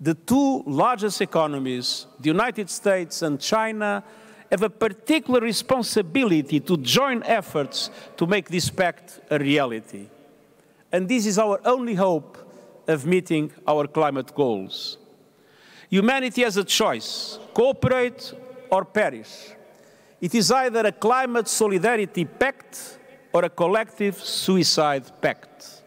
the two largest economies, the United States and China, have a particular responsibility to join efforts to make this pact a reality. And this is our only hope of meeting our climate goals. Humanity has a choice cooperate or perish. It is either a climate solidarity pact or a collective suicide pact.